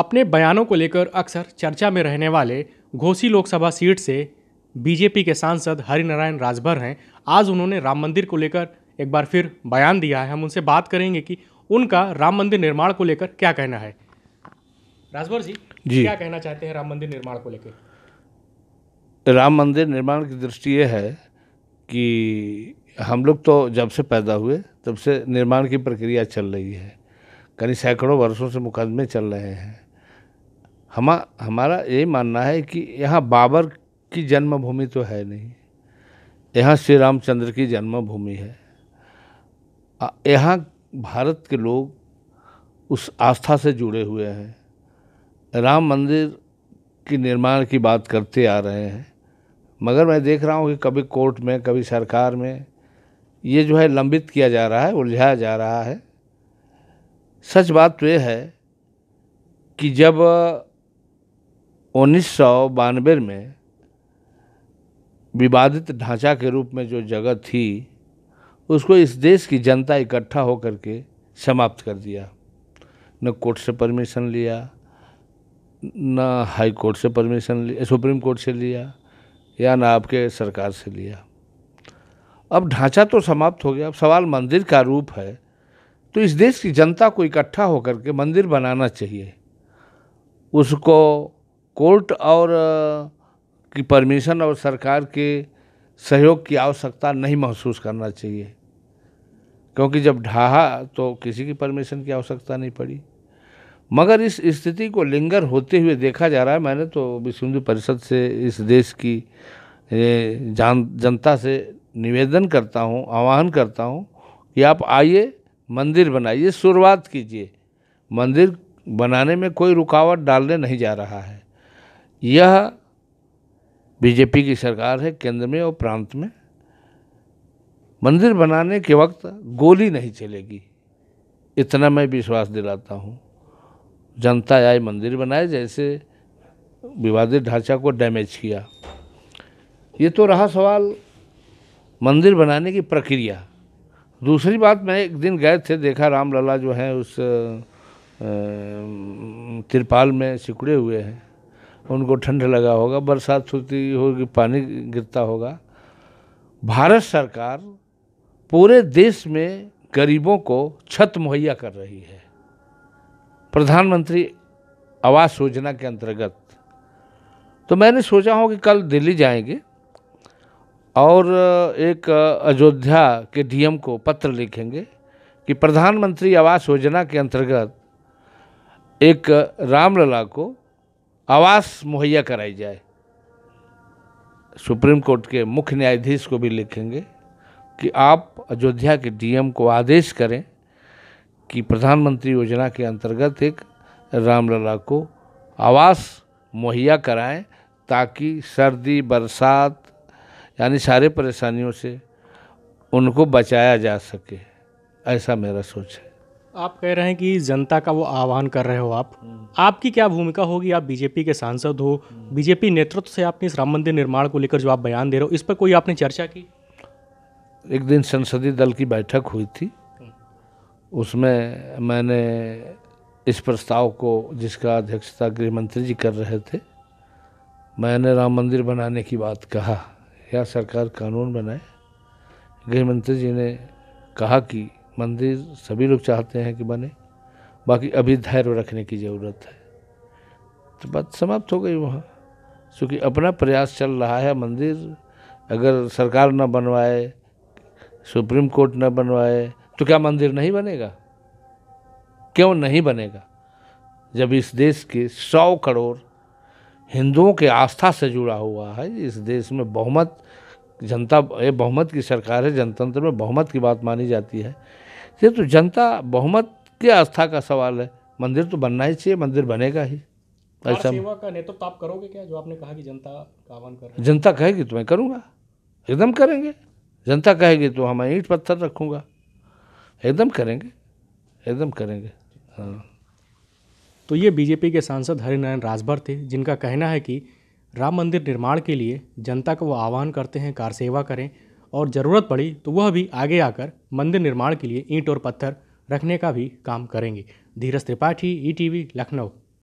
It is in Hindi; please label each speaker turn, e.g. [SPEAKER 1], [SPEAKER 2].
[SPEAKER 1] अपने बयानों को लेकर अक्सर चर्चा में रहने वाले घोसी लोकसभा सीट से बीजेपी के सांसद हरिनारायण राजभर हैं आज उन्होंने राम मंदिर को लेकर एक बार फिर बयान दिया है हम उनसे बात करेंगे कि उनका राम मंदिर निर्माण को लेकर क्या कहना है राजभर जी, जी क्या कहना चाहते हैं राम मंदिर निर्माण को लेकर
[SPEAKER 2] राम मंदिर निर्माण की दृष्टि ये है कि हम लोग तो जब से पैदा हुए तब से निर्माण की प्रक्रिया चल रही है कहीं सैकड़ों वर्षों से मुकदमे चल रहे हैं हम हमारा यही मानना है कि यहाँ बाबर की जन्मभूमि तो है नहीं यहाँ श्री रामचंद्र की जन्मभूमि है यहाँ भारत के लोग उस आस्था से जुड़े हुए हैं राम मंदिर की निर्माण की बात करते आ रहे हैं मगर मैं देख रहा हूँ कि कभी कोर्ट में कभी सरकार में ये जो है लंबित किया जा रहा है उलझाया जा रहा है सच बात तो ये है कि जब उन्नीस बानवे में विवादित ढांचा के रूप में जो जगह थी उसको इस देश की जनता इकट्ठा होकर के समाप्त कर दिया न कोर्ट से परमिशन लिया न हाई कोर्ट से परमिशन लिया सुप्रीम कोर्ट से लिया या ना आपके सरकार से लिया अब ढांचा तो समाप्त हो गया अब सवाल मंदिर का रूप है तो इस देश की जनता को इकट्ठा होकर के मंदिर बनाना चाहिए उसको कोर्ट और की परमिशन और सरकार के सहयोग की आवश्यकता नहीं महसूस करना चाहिए क्योंकि जब ढहा तो किसी की परमिशन की आवश्यकता नहीं पड़ी मगर इस स्थिति को लिंगर होते हुए देखा जा रहा है मैंने तो विश्व हिंदू परिषद से इस देश की जान जनता से निवेदन करता हूँ आह्वान करता हूँ कि आप आइए मंदिर बनाइए शुरुआत कीजिए मंदिर बनाने में कोई रुकावट डालने नहीं जा रहा है यह बीजेपी की सरकार है केंद्र में और प्रांत में मंदिर बनाने के वक्त गोली नहीं चलेगी इतना मैं विश्वास दिलाता हूँ जनता आए मंदिर बनाए जैसे विवादित ढांचा को डैमेज किया ये तो रहा सवाल मंदिर बनाने की प्रक्रिया दूसरी बात मैं एक दिन गए थे देखा रामलला जो हैं उस तिरपाल में सिकुड़े हुए हैं उनको ठंड लगा होगा बरसात होती होगी पानी गिरता होगा भारत सरकार पूरे देश में गरीबों को छत मुहैया कर रही है प्रधानमंत्री आवास योजना के अंतर्गत तो मैंने सोचा हूँ कि कल दिल्ली जाएंगे और एक अयोध्या के डीएम को पत्र लिखेंगे कि प्रधानमंत्री आवास योजना के अंतर्गत एक रामलला को आवास मुहैया कराई जाए सुप्रीम कोर्ट के मुख्य न्यायाधीश को भी लिखेंगे कि आप अयोध्या के डीएम को आदेश करें कि प्रधानमंत्री योजना के अंतर्गत एक रामलला को आवास मुहैया कराएं ताकि सर्दी बरसात यानी सारे परेशानियों से उनको बचाया जा सके ऐसा मेरा सोच है
[SPEAKER 1] आप कह रहे हैं कि जनता का वो आह्वान कर रहे हो आप आपकी क्या भूमिका होगी आप बीजेपी के सांसद हो बीजेपी नेतृत्व से आपने इस राम मंदिर निर्माण को लेकर जो आप बयान दे रहे हो इस पर कोई आपने चर्चा की
[SPEAKER 2] एक दिन संसदीय दल की बैठक हुई थी उसमें मैंने इस प्रस्ताव को जिसका अध्यक्षता गृह मंत्री जी कर रहे थे मैंने राम मंदिर बनाने की बात कहा या सरकार कानून बनाए गृह मंत्री जी ने कहा कि मंदिर सभी लोग चाहते हैं कि बने बाकी अभी धैर्य रखने की ज़रूरत है तो बात समाप्त हो गई वहाँ क्योंकि अपना प्रयास चल रहा है मंदिर अगर सरकार न बनवाए सुप्रीम कोर्ट न बनवाए तो क्या मंदिर नहीं बनेगा क्यों नहीं बनेगा जब इस देश के सौ करोड़ हिंदुओं के आस्था से जुड़ा हुआ है इस देश में बहुमत जनता ये बहुमत की सरकार है जनतंत्र में बहुमत की बात मानी जाती है ये तो जनता बहुमत की आस्था का सवाल है मंदिर तो बनना ही चाहिए मंदिर बनेगा ही ऐसा सेवा
[SPEAKER 1] का नेतृत्व तो आप करोगे क्या जो आपने कहा कि जनता का आह्वान कर
[SPEAKER 2] जनता कहेगी तो मैं करूँगा एकदम करेंगे जनता कहेगी तो हमें ईंट पत्थर रखूँगा
[SPEAKER 1] एकदम करेंगे एकदम करेंगे हाँ तो ये बीजेपी के सांसद हरिनारायण राजभर थे जिनका कहना है कि राम मंदिर निर्माण के लिए जनता का वो आह्वान करते हैं कार सेवा करें और ज़रूरत पड़ी तो वह भी आगे आकर मंदिर निर्माण के लिए ईंट और पत्थर रखने का भी काम करेंगे धीरज त्रिपाठी ई e लखनऊ